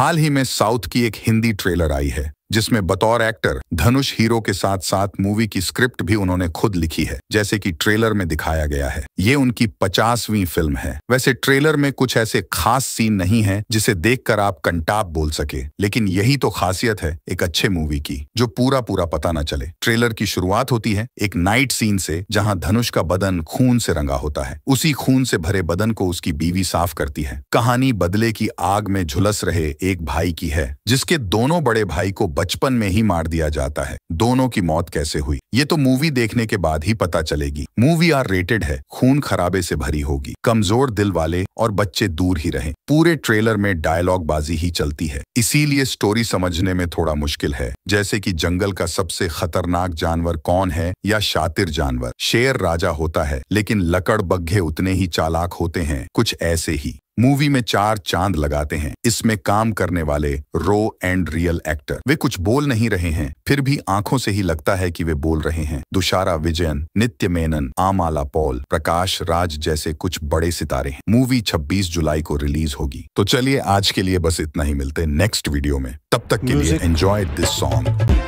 हाल ही में साउथ की एक हिंदी ट्रेलर आई है जिसमें बतौर एक्टर धनुष हीरो के साथ साथ मूवी की स्क्रिप्ट भी उन्होंने खुद लिखी है जैसे कि ट्रेलर में दिखाया गया है ये उनकी पचासवीं फिल्म है वैसे ट्रेलर में कुछ ऐसे खास सीन नहीं है जिसे देखकर आप कंटाप बोल सके लेकिन यही तो खासियत है एक अच्छे मूवी की जो पूरा पूरा पता न चले ट्रेलर की शुरुआत होती है एक नाइट सीन से जहाँ धनुष का बदन खून से रंगा होता है उसी खून से भरे बदन को उसकी बीवी साफ करती है कहानी बदले की आग में झुलस रहे एक भाई की है जिसके दोनों बड़े भाई को बचपन में ही मार दिया जाता है दोनों की मौत कैसे हुई ये तो मूवी देखने के बाद ही पता चलेगी मूवी आर रेटेड है खून खराबे से भरी होगी कमजोर दिल वाले और बच्चे दूर ही रहें पूरे ट्रेलर में डायलॉग बाजी ही चलती है इसीलिए स्टोरी समझने में थोड़ा मुश्किल है जैसे की जंगल का सबसे खतरनाक जानवर कौन है या शातिर जानवर शेर राजा होता है लेकिन लकड़ बग्घे उतने ही चालाक होते हैं कुछ ऐसे ही मूवी में चार चांद लगाते हैं इसमें काम करने वाले रो एंड रियल एक्टर वे कुछ बोल नहीं रहे हैं फिर भी आंखों से ही लगता है कि वे बोल रहे हैं दुशारा विजयन नित्य मेनन आमाला पॉल प्रकाश राज जैसे कुछ बड़े सितारे हैं मूवी 26 जुलाई को रिलीज होगी तो चलिए आज के लिए बस इतना ही मिलते नेक्स्ट वीडियो में तब तक के लिए एंजॉय दिस सॉन्ग